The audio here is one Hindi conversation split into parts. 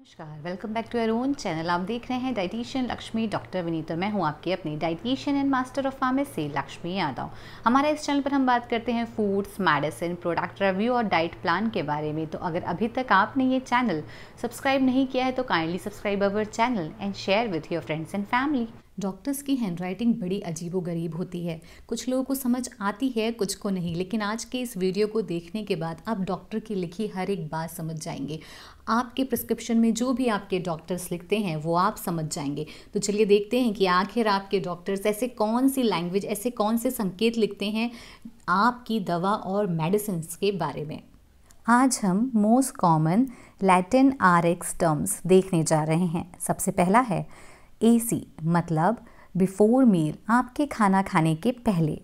नमस्कार welcome back to our own channel आप देख रहे हैं डाइटिशियन लक्ष्मी डॉक्टर विनीता मैं हूं आपके अपने dietitian and master of pharmacy Lakshmi Yadav हमारे इस चैनल पर हम बात करते हैं फूड्स मेडिसिन प्रोडक्ट रिव्यू और डाइट प्लान के बारे में तो अगर अभी तक आपने ये चैनल सब्सक्राइब नहीं किया है तो kindly subscribe our channel and share with your friends and family doctors की हैंड राइटिंग बड़ी अजीबोगरीब होती है कुछ लोगों को समझ आती है कुछ को नहीं लेकिन आज के इस वीडियो को देखने के बाद आप डॉक्टर की लिखी हर एक बात समझ जाएंगे आपके प्रिस्क्रिप्शन में जो भी आपके डॉक्टर्स लिखते हैं वो आप समझ जाएंगे तो चलिए देखते हैं कि आखिर आपके डॉक्टर्स ऐसे कौन सी लैंग्वेज ऐसे कौन से संकेत लिखते हैं आपकी दवा और मेडिसिन के बारे में आज हम most common Latin R X terms देखने जा रहे हैं सबसे पहला है ए सी मतलब बिफोर मील आपके खाना खाने के पहले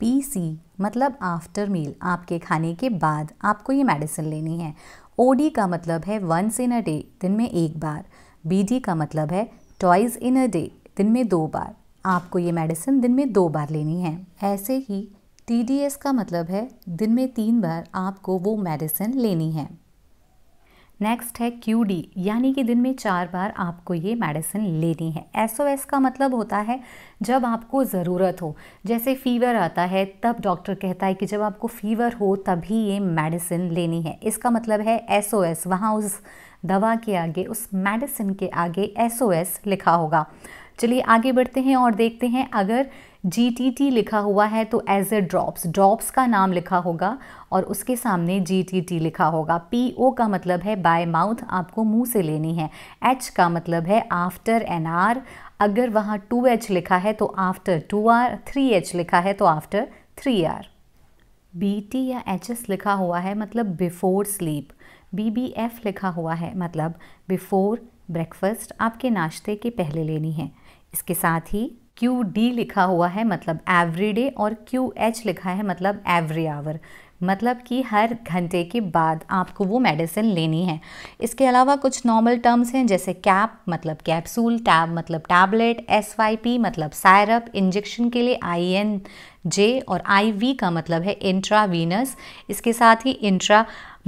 पी सी मतलब आफ्टर मील आपके खाने के बाद आपको ये मेडिसिन लेनी है ओ डी का मतलब है वंस इन अ डे दिन में एक बार बी डी का मतलब है टॉयज़ इन अ डे दिन में दो बार आपको ये मेडिसिन दिन में दो बार लेनी है ऐसे ही टी डी एस का मतलब है दिन में तीन बार आपको वो मेडिसिन लेनी है नेक्स्ट है क्यू डी यानी कि दिन में चार बार आपको ये मेडिसिन लेनी है एस ओ एस का मतलब होता है जब आपको ज़रूरत हो जैसे फ़ीवर आता है तब डॉक्टर कहता है कि जब आपको फ़ीवर हो तभी ये मेडिसिन लेनी है इसका मतलब है एस ओ एस वहाँ उस दवा के आगे उस मेडिसिन के आगे एस ओ एस लिखा होगा चलिए आगे बढ़ते हैं और देखते हैं अगर जी टी टी लिखा हुआ है तो एज ए ड्रॉप्स ड्रॉप्स का नाम लिखा होगा और उसके सामने जी टी टी लिखा होगा पी ओ का मतलब है बाय माउथ आपको मुंह से लेनी है एच का मतलब है आफ्टर एन आर अगर वहाँ टू एच लिखा है तो after two R three H लिखा है तो after three R B T या एच एस लिखा हुआ है मतलब before sleep B B F लिखा हुआ है मतलब बिफोर ब्रेकफास्ट आपके नाश्ते के पहले लेनी है इसके साथ ही क्यू डी लिखा हुआ है मतलब एवरी डे और क्यू एच लिखा है मतलब एवरी आवर मतलब कि हर घंटे के बाद आपको वो मेडिसिन लेनी है इसके अलावा कुछ नॉर्मल टर्म्स हैं जैसे कैप मतलब कैप्सूल टैब मतलब टैबलेट एस वाई पी मतलब सायरप इंजेक्शन के लिए आई एन जे और आई वी का मतलब है इंट्रावीनस इसके साथ ही इंट्रा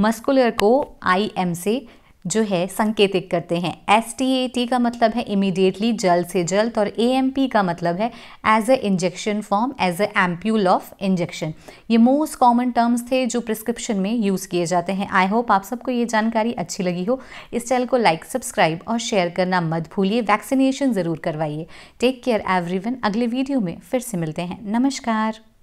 मस्कुलर को आई एम से जो है संकेतिक करते हैं एस टी ए टी का मतलब है इमीडिएटली जल्द से जल्द और ए एम पी का मतलब है as a injection form as a ampoule of injection ये मोस्ट कॉमन टर्म्स थे जो प्रिस्क्रिप्शन में यूज़ किए जाते हैं आई होप आप सबको ये जानकारी अच्छी लगी हो इस चैनल को लाइक सब्सक्राइब और शेयर करना मत भूलिए वैक्सीनेशन ज़रूर करवाइए टेक केयर एवरीवन अगले वीडियो में फिर से मिलते हैं नमस्कार